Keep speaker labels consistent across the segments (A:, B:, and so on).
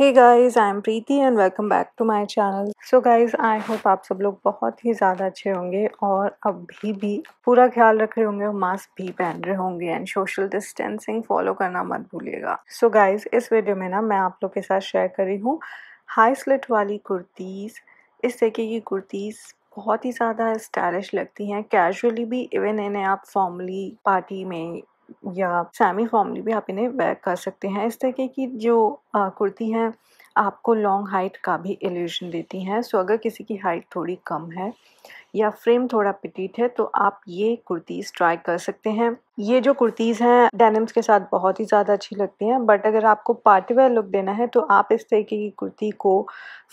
A: hey guys I am Preeti and welcome back to my channel so guys I hope आप सब लोग बहुत ही ज़्यादा अच्छे होंगे और अभी भी पूरा ख्याल रख रहे होंगे और मास्क भी पहन रहे होंगे एंड सोशल डिस्टेंसिंग फॉलो करना मत भूलिएगा सो गाइज इस वीडियो में ना मैं आप लोग के साथ शेयर कर रही हूँ हाई स्लिट वाली कुर्तीज़ इस तरीके की कुर्तीज़ बहुत ही ज़्यादा स्टाइलिश लगती हैं कैजुअली भी इवन इन्हें आप फॉर्मली पार्टी में या सेमी फॉर्मली भी आप इन्हें वेयर कर सकते हैं इस तरीके की जो कुर्ती हैं आपको लॉन्ग हाइट का भी एल्यूशन देती हैं सो अगर किसी की हाइट थोड़ी कम है या फ्रेम थोड़ा पिटीट है तो आप ये कुर्तीज़ ट्राई कर सकते हैं ये जो कुर्तीज़ हैं डेनिम्स के साथ बहुत ही ज़्यादा अच्छी लगती हैं बट अगर आपको पार्टीवेयर लुक देना है तो आप इस तरीके की कुर्ती को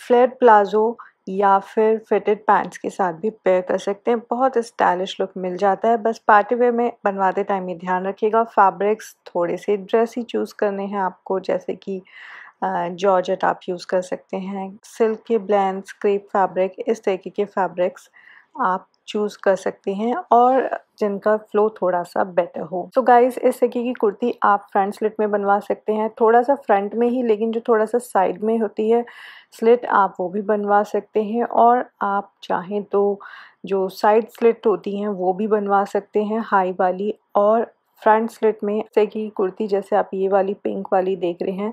A: फ्लैट प्लाजो या फिर फिटेड पैंट्स के साथ भी पेयर कर सकते हैं बहुत स्टाइलिश लुक मिल जाता है बस पार्टी वेयर में बनवाते टाइम ये ध्यान रखिएगा फैब्रिक्स थोड़े से ड्रेस ही चूज़ करने हैं आपको जैसे कि जॉर्जेट आप यूज़ कर सकते हैं सिल्क के ब्लैंड क्रेप फैब्रिक इस तरीके के फैब्रिक्स आप चूज़ कर सकती हैं और जिनका फ्लो थोड़ा सा बेटर हो सो so गाइज इस तरीके की कुर्ती आप फ्रंट स्लिट में बनवा सकते हैं थोड़ा सा फ्रंट में ही लेकिन जो थोड़ा सा साइड में होती है स्लिट आप वो भी बनवा सकते हैं और आप चाहें तो जो साइड स्लिट होती हैं वो भी बनवा सकते हैं हाई वाली और फ्रंट स्लिट में जैसे कि कुर्ती जैसे आप ये वाली पिंक वाली देख रहे हैं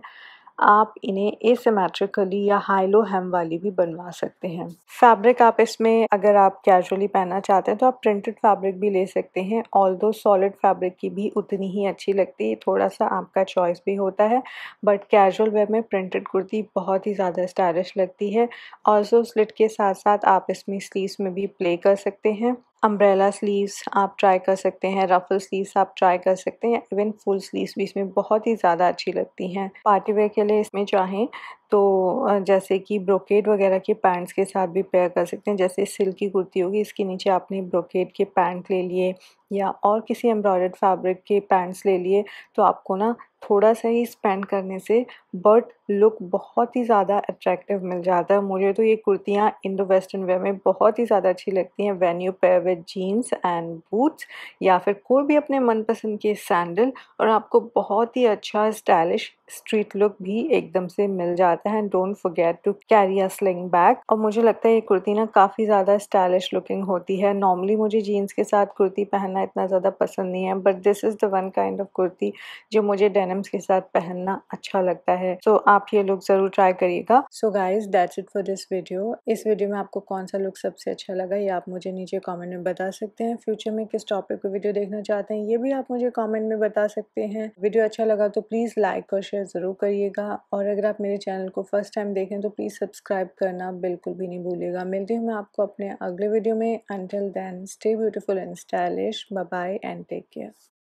A: आप इन्हें एसिमेट्रिकली या हाई लो हेम वाली भी बनवा सकते हैं फैब्रिक आप इसमें अगर आप कैजुअली पहनना चाहते हैं तो आप प्रिंटेड फैब्रिक भी ले सकते हैं ऑल दो सॉलिड फैब्रिक की भी उतनी ही अच्छी लगती है थोड़ा सा आपका चॉइस भी होता है बट कैजुअल वेयर में प्रिंटेड कुर्ती बहुत ही ज़्यादा स्टाइलिश लगती है ऑल्सो स्लिट के साथ साथ आप इसमें स्लीव्स में भी प्ले कर सकते हैं अम्ब्रेला स्लीव्स आप ट्राई कर सकते हैं रफल स्लीव्स आप ट्राई कर सकते हैं इवन फुल स्लीव्स भी इसमें बहुत ही ज़्यादा अच्छी लगती हैं पार्टी वेयर के लिए इसमें चाहें तो जैसे कि ब्रोकेड वगैरह के पैंट्स के साथ भी पेयर कर सकते हैं जैसे सिल्क की कुर्ती होगी इसके नीचे आपने ब्रोकेड के पैंट ले लिए या और किसी एम्ब्रॉयड फैब्रिक के पैंट्स ले लिए तो आपको ना थोड़ा सा ही स्पेंड करने से बट लुक बहुत ही ज़्यादा अट्रैक्टिव मिल जाता है मुझे तो ये कुर्तियाँ इंडो वेस्टर्न वे में बहुत ही ज़्यादा अच्छी लगती हैं when you pair with jeans and boots या फिर कोई भी अपने मनपसंद के सैंडल और आपको बहुत ही अच्छा स्टाइलिश स्ट्रीट लुक भी एकदम से मिल जाता है and don't forget to carry a sling bag और मुझे लगता है ये कुर्ती ना काफ़ी ज़्यादा स्टाइलिश लुकिंग होती है नॉर्मली मुझे जीन्स के साथ कुर्ती पहनना इतना ज़्यादा पसंद नहीं है but this is the one kind of kurti जो मुझे डेनिम्स के साथ पहनना अच्छा लगता है सो so, आप ये लुक ज़रूर ट्राई करिएगा so guys that's it for this video इस वीडियो में आपको कौन सा लुक सबसे अच्छा लगा ये आप मुझे नीचे कॉमेंट में बता सकते हैं फ्यूचर में किस टॉपिक पर वीडियो देखना चाहते हैं ये भी आप मुझे कॉमेंट में बता सकते हैं वीडियो अच्छा लगा तो प्लीज़ लाइक और शेयर ज़रूर करिएगा और अगर आप मेरे चैनल को फर्स्ट टाइम देखें तो प्लीज़ सब्सक्राइब करना बिल्कुल भी नहीं भूलिएगा मिलती हूँ मैं आपको अपने अगले वीडियो में until then stay beautiful and stylish bye bye and take care